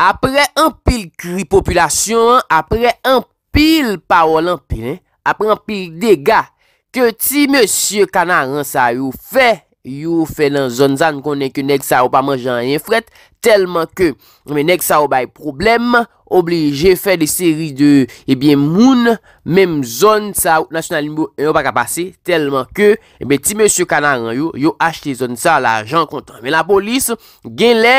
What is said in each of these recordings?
apre an pil kri populasyon, apre an pil paol an pil, apre an pil dega, ke ti monsye kanaran sa yo fe, yo fe nan zon zan konen ke neg sa yo pa manjan yon fret, telman ke, men neg sa yo bay problem, oblige fe de seri de, ebyen eh moun, menm zon sa yo, nasyonalimbo yo pa ka pase, telman ke, ebyen eh ti monsye kanaran yo, yo achte zon sa la jan kontan, men la polis, gen lè,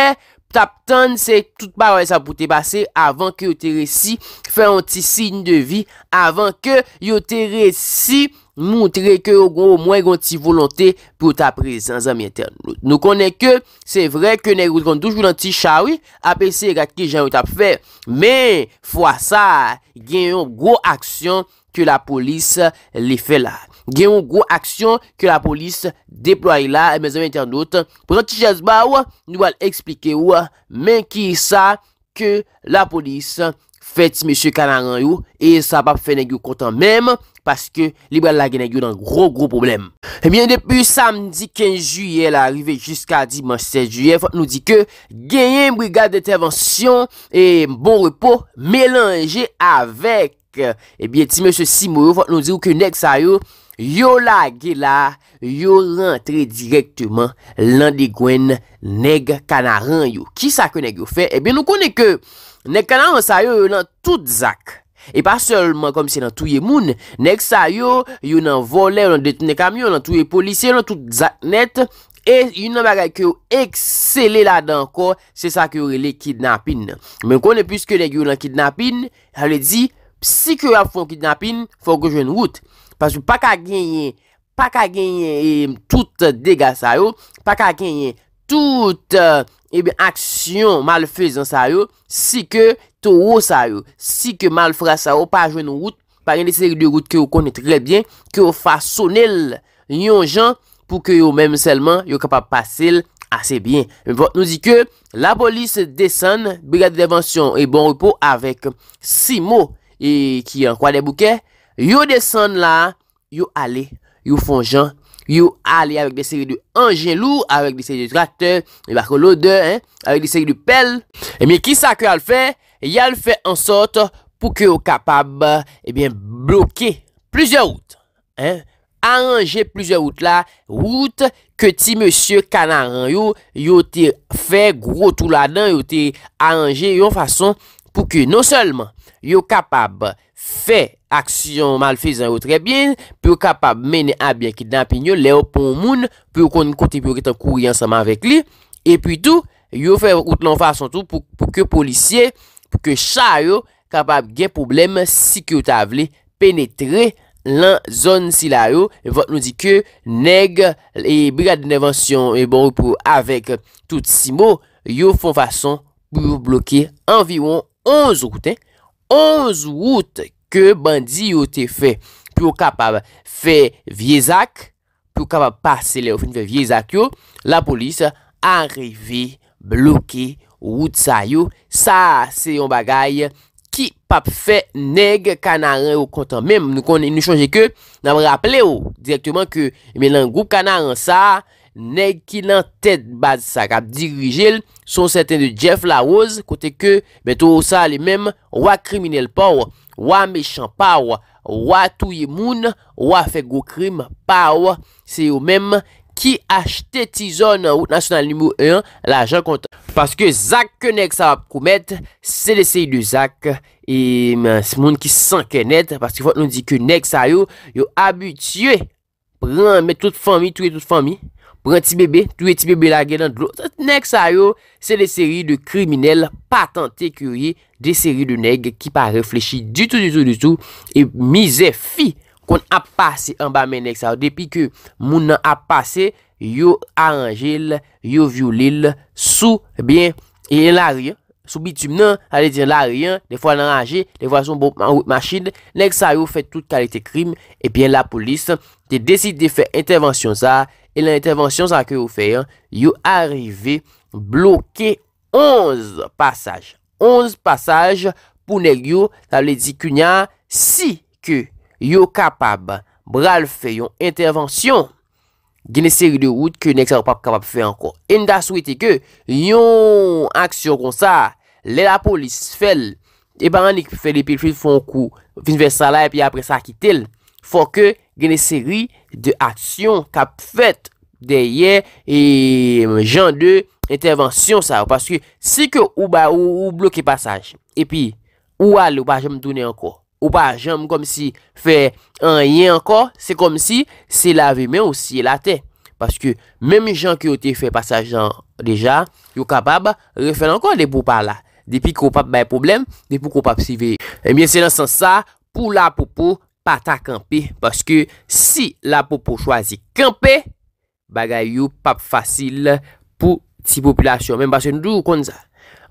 tap tan se tout pa wè sa poutè basè avan ke yo te resi fè an ti sign de vi avan ke yo te resi moutre ke yo gò ou mwen gò an ti volontè pou ta prezen zanmè tè. Nou konè ke se vre ke ne gò gòn doujoun an ti chawi apè se ekak ki jan wè tap fè mè fwa sa gen yon gò aksyon. ke la polis li fe la. Gen yon gro aksyon, ke la polis deploye la, e mè zèmè internaute, pou zan ti jazba ou, nou val explike ou, mè ki sa, ke la polis, fèt mè sè Kanaranyou, e sa pap fè nè gyo kontan mèm, paske li val la genè gyo dan gro, gro problem. E eh mè depi samdi 15 juyè, la arrive jiska dimans 7 juyè, nou di ke, gen yon brigade d'intervensyon, e bon repos, mèlange avèk, E eh, eh bie ti mèche si mou yo Fòk nou dirou ke nèk sa yo Yo la ge la Yo rentre direktman Lan di gwen nèk kanaran yo Ki sa ke nèk yo fe E eh bie nou konè ke Nèk kanaran sa yo yo nan tout zak E pa solman kom se nan touye moun Nèk sa yo Yo nan vole Yo nan detne kamyo Yo nan touye polisye Yo nan tout zak net E yo nan bagay ke yo Eksele la dan ko Se sa ke yo rele kidnapin Men konè pwiske nèk yo lan kidnapin Ha le di si ke yo a fon ki dapin, fon ke jwen wout. Pas wou pa ka genye, pa ka genye, e, tout dega sa yo, pa ka genye, tout, e, ebe, aksyon mal fezan sa yo, si ke, tou ou sa yo, si ke mal fwa sa yo, pa jwen wout, pa genye seri de wout, ke yo kone trebyen, ke yo fwa sone l, yon jan, pou ke yo menm selman, yo kapap pase l, ase byen. Vot nou di ke, la polis desen, bega de devansyon, ebon wou pou, avek, si mou, E ki an kwa de bouke, yo desan la, yo ale, yo fon jan, yo ale avek de seri de anjen lou, avek de seri de drakte, e bako lode, avek de seri de pel, e mi ki sa ke al fe, yal fe ansot pou ke yo kapab eh bloke, plizye route, anje plizye route la, route, koti monsie kanaran, yo, yo te fe gro tou la dan, yo te anje, yo an fason pou ke nou selman, yo kapab fe aksyon malfezen yo trebyen, pou kapab mene a byen ki dapen yo, leo pou moun, pou kon kontibyo ki ta kouye ansaman vek li, epi tou, yo fe outlon fason tou pou ke policye, pou ke chay yo, kapab gen probleme sikyo ta avle penetre lan zon si la yo, vot nou di ke neg, e brigade de nevansyon, e bon ou pou avek tout si mo, yo fon fason pou yo blokye anviron 11 ao gouten, 11 ao gouten ke bandi yo te fe, pi yo kap ap fe viezak, pi yo kap ap pase le ou fin fe viezak yo, la polis arive bloke ou tsa yo, sa se yon bagay ki pap fe neg kanaren ou kontan, mèm nou konen nou chanje ke, nan wè rappele yo direktèman ke men nan goup kanaren sa, Neg ki nan tet bad sak ap dirijel son seten de Jeff La Rose kote ke beto ou sa li mem wak kriminel paw, wak mechampaw, wak touye moun, wak fek wak krim, paw, se yo mem ki achte tizon ou nasyonal nimo 1 la jan konta. Paske zak ke neg sa wap koumet, se leseyi de zak, e, se moun ki sankenet, paske fote nou di ke neg sa yo, yo abutye, preman met tout fami, touye tout fami. pran ti bebe, tou e ti bebe lage nan drot, nek sa yo, se de seri de kriminelle, patante kuri, de seri de neg, ki pa reflechi, di tou, di tou, di tou, e mize fi, kon ap pase, an ba men nek sa yo, depi ke moun nan ap pase, yo aranjil, yo violil, sou, e bien, e la rien, sou bitume nan, ale di la rien, de fwa nan aranjil, de fwa son bon, an wot masjid, nek sa yo, fe tout kalite krim, e bien la polis, de deside fe intervensyon sa, e bien, E la intervansyon sa ke ou feyon, yo arive bloke onz passage. Onz passage pou nek yo, sa ble di kounya, si ke yo kapab bral feyon intervansyon, geni seri de wout ke nek sa wap kapab feyon anko. En da sou ite ke, yon aksyon kon sa, le la polis fel, e baran ni ke fe de pil fil fon kou, vin ve sa la, e pi apre sa ki tel, fon ke, gen e seri de aksyon kap fet de ye e jan de intervansyon sa. Paske, se ke ou ba ou blok e pasaj, epi, ou al ou pa jom donen anko, ou pa jom kom si fe an ye anko, se kom si se lave men ou si la te. Paske, menm jan ki o te fe pasaj jan deja, yo kapab refer anko depo pa la. Depi ko pap bay problem, depi ko pap sive. Ebyen, se nan san sa, pou la popo, Patakampi, paske si la popo chwazi kampe, bagay yo pap fasil pou ti popilasyon. Men basen nou konza.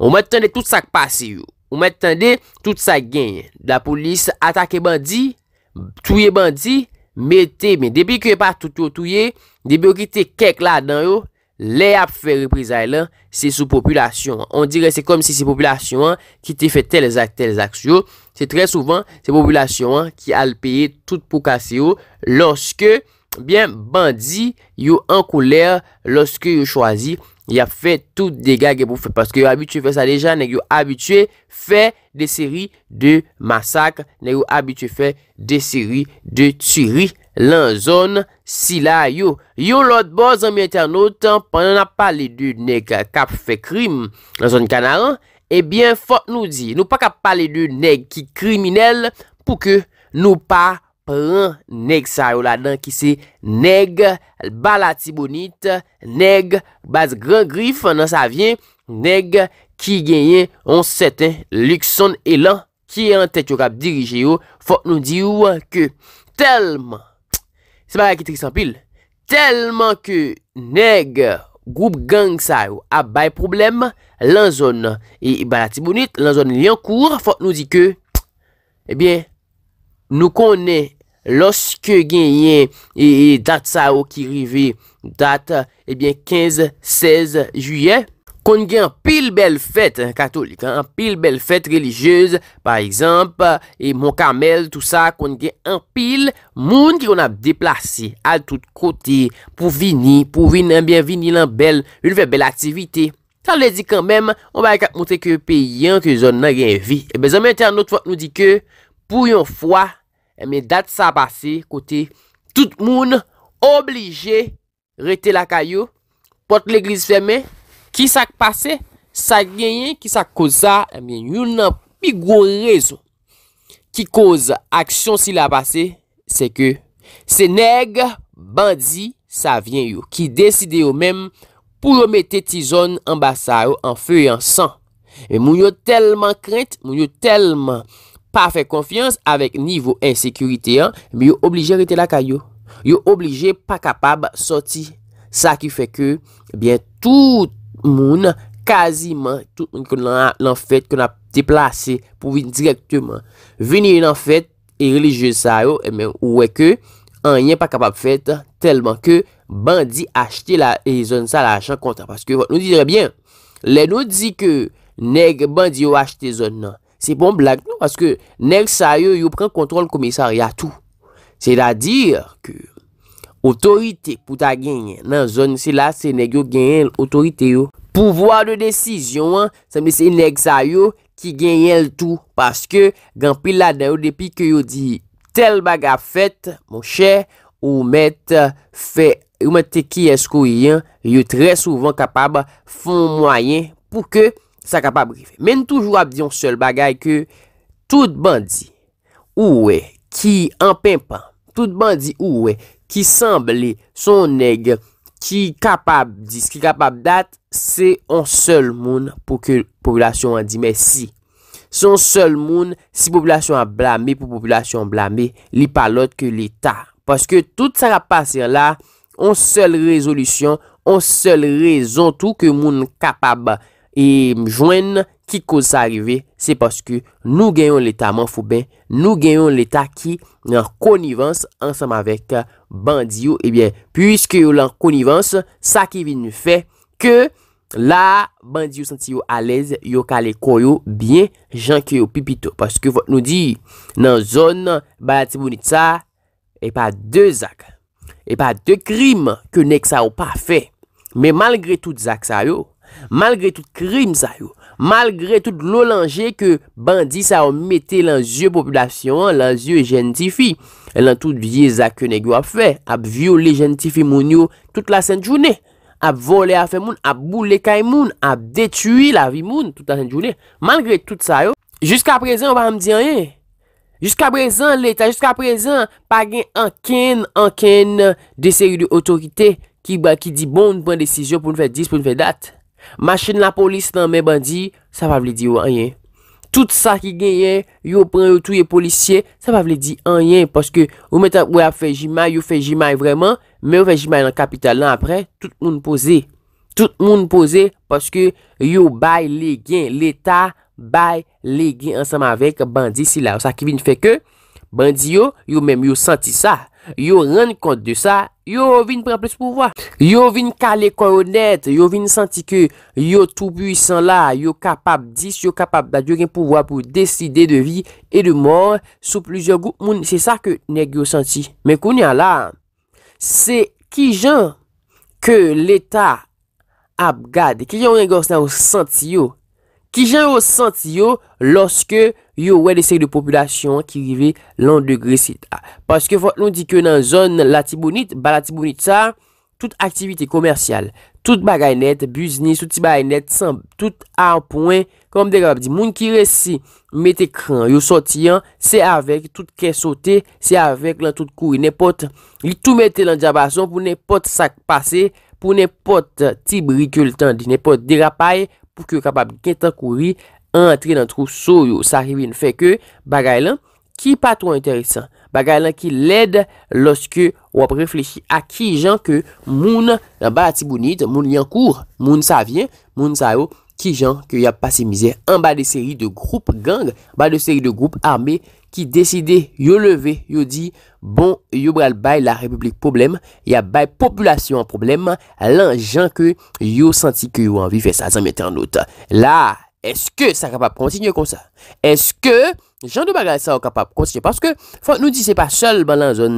Ou mwen tande tout sak passe yo. Ou mwen tande tout sak genye. La polis atake bandi, touye bandi, mette. Men debi ki yo pato touye, debi yo ki te kek la dan yo, le ap fe repriza la, se sou popilasyon. On dire se kom si se popilasyon ki te fe tel zak tel zak yo. Se tre souvan, se populasyon an ki al peye tout pou kase yo. Lorske, bien, bandi yo an kouler. Lorske yo chwazi, ya fe tout dega ge pou fe. Paske yo abitue fe sa deja, nek yo abitue fe de seri de masak. Nek yo abitue fe de seri de tiri lan zon si la yo. Yo, lot, boz, amy, eternot, an pa nan ap pale de nek kap fe krim lan zon kanaran. Ebyen, eh fote nou di, nou pa kap pale de neg ki kriminel pou ke nou pa pran neg sa yo la dan ki se neg balati bonit, neg baz gran grif nan sa vyen, neg ki genyen on seten likson elan ki an tet yo kap dirije yo. Fote nou di yo ke telman, se pa la ki tri san pil, telman ke neg group gang sa yo ap bay probleme. Lanzon e, e, li an kour, fote nou di ke, eh nou konen loske gen yen, e, dat sa ou ki rive, dat 15-16 eh juyen, konen gen an pil bel fete katolik, an pil bel fete religyez, par exemple, mon kamel, tout sa, konen gen an pil moun ki kon ap deplase al tout kote pou vini, pou eh vini, an bel vini, an bel, un vel bel aktivite. San le di kanmem, on ba ek ap mwote ke pe yon ke zon nan genvi. E be zon men ten anot fwot nou di ke, pou yon fwa, e dat sa apase kote tout moun oblije rete la kayo, pot l'eglise feme, ki sak pase, sa genyen, ki sak koza, e yon nan pigwo rezo. Ki koz aksyon si la pase, se ke seneg bandi sa vyen yo, ki deside yo men fwa, pou yo mette ti zon an basa yo an fey an san. E moun yo telman krent, moun yo telman pa fey konfians avek nivou ensekurite an, yo oblije rete la kayo. Yo oblije pa kapab soti. Sa ki fey ke, ebyen eh tout moun, kaziman, tout moun kon nan fet, kon nan te plase pou vin direktyman. Vinye nan fet, e religye sa yo, ouwe ke, an yen pa kapab fet, telman ke, bandi achte la e zon sa la achan konta. Paske nou dire bien, le nou di ke neg bandi yo achte zon nan, se pon blag nou, paske neg sa yo yo pren kontrol komisari a tou. Se da dir ke, otorite pou ta genyen nan zon se la, se neg yo genyen l otorite yo. Pouvoir de desisyon, se mi se neg sa yo ki genyen l tou. Paske gen pil la den yo depi ke yo di, tel baga fet, mouche, ou met fe. Ou mante ki esko yon, yon tre souvan kapab fon mwayen pou ke sa kapab rife. Men toujou ap di yon sol bagay ke tout bandi ouwe ki empenpan, tout bandi ouwe ki sanble son neg, ki kapab di, se ki kapab dat, se yon sol moun pou ke populasyon an di. Si, se yon sol moun, si populasyon an blame, pou populasyon an blame, li palote ke l'Etat. Paske tout sa kapasir la, On sel rezolution, on sel rezon tou ke moun kapab jwen ki kouz sa rive. Se paske nou genyon l'eta man fou ben. Nou genyon l'eta ki nan konivans ansam avek bandi yo. Ebyen, pwiske yo nan konivans, sa ki vi nou fe ke la bandi yo santi yo alez yo ka le kou yo. Biye, jan ki yo pipito. Paske vot nou di nan zon balati bonita e pa de zakat. E pa de krim ke nek sa ou pa fe, me malgre tout zak sa yo, malgre tout krim sa yo, malgre tout lo lanje ke bandi sa ou mette lan zye populasyon, lan zye jentifi, lan tout vye zak ke nek yo a fe, ap vyo le jentifi moun yo tout la sen jouni, ap vole a fe moun, ap boule kay moun, ap detui la vi moun tout la sen jouni, malgre tout sa yo. Jus ka prezen ou pa ham di anye? Jiska prezant l'Etat, jiska prezant pa gen anken, anken de seri de otorite ki di bon, bon desisyon pou nou fe dis, pou nou fe dat. Machin la polis nan mè bandi, sa pa vle di wanyen. Tout sa ki genyen, yo pren yo touye polisye, sa pa vle di wanyen. Paske ou metan ou fe jima, yo fe jima y vreman, me ou fe jima y nan kapital nan apre, tout moun pose. Tout moun pose paske yo bay li gen l'Etat. Bay le gen ansanm avek bandi si la. Ou sa ki vin feke, bandi yo, yo menm yo santi sa. Yo ren kont de sa, yo vin pren ples pouvoi. Yo vin kale kon onet, yo vin santi ke yo tou buysan la. Yo kapab dis, yo kapab dat yo gen pouvoi pou deside de vi e de mor sou plizio gout moun. Se sa ke neg yo santi. Men kon ya la, se ki jan ke leta ap gade, ki jan ren konsen yo santi yo. Ki jen yo sent yo loske yo we de seri de populasyon ki rive lan de gresit a. Paske vot nou di ke nan zon la tibounit, ba la tibounit sa, tout aktivite komersyal, tout bagay net, buznis, tout tibay net, tout arpouen, kom de rabdi. Moun ki resi mette kran yo soti an, se avek, tout ke sote, se avek lan tout kou, nepot, li tout mette lan di abason, pou nepot sak pase, pou nepot tibri kultan, di nepot derapay, pou... pou ki yo kapab gen tan kouri antre nan trou sou yo. Sa rive yon fè ke bagay lan ki patou anteresan. Bagay lan ki led loske wap reflechi a ki jan ke moun nan ba ati bounit, moun yon kour, moun sa vyen, moun sa yo, ki jan ke yon pasi mizè. An ba de seri de groupe gang, ba de seri de groupe armé ki deside yo leve, yo di, bon, yo bral bay la republik poublem, ya bay populasyon poublem, lan jan ke yo santi ke yo anvi fese a zanmete an notan. La, eske sa kapap konsigne kon sa? Eske jan de bagay sa o kapap konsigne? Parce que, nou di se pa sol ban lan zon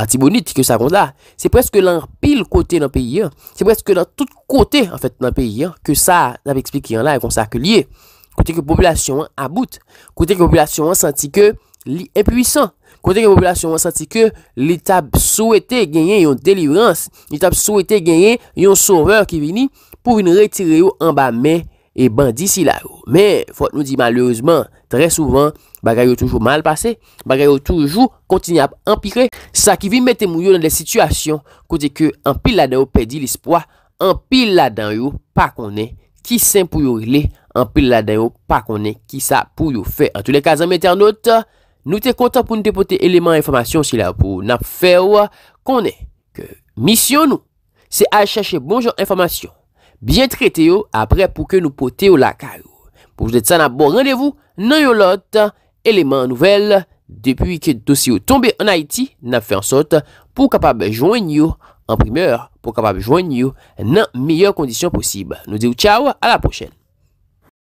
anti-bonite ke sa kon la, se preske lan pil kote nan peyi, se preske lan tout kote nan peyi, ke sa la ve eksplike ki yon la yon konsake liye. Kote ke populasyon an aboute, kote ke populasyon an santi ke li epwisan, kote ke populasyon an santi ke li tab souwete genyen yon delivrans, li tab souwete genyen yon souveur ki vini pou yon retir yo an ba me e ban disi la yo. Me, fote nou di malouzman, tre souvan, bagay yo toujou mal pase, bagay yo toujou kontini ap empikre, sa ki vi mette mou yo nan de situasyon, kote ke an pil la dan yo pedi lispoa, an pil la dan yo, pa konen, ki sen pou yo rile. Anpil la den yo pa konen ki sa pou yo fe. An toule kazan meternot, nou te kontan pou nou te pote eleman informasyon si la pou nap fe yo konen. Ke misyon nou, se a chache bon jan informasyon. Bien trete yo apre pou ke nou pote yo la ka yo. Pou jete sa nan bon randevou nan yo lot eleman nouvel. Depi ke dosyo tombe an Haiti, nap fe ansot pou kapab joen yo an primeur. Pou kapab joen yo nan myeor kondisyon posib. Nou de ou chaw, a la pochen.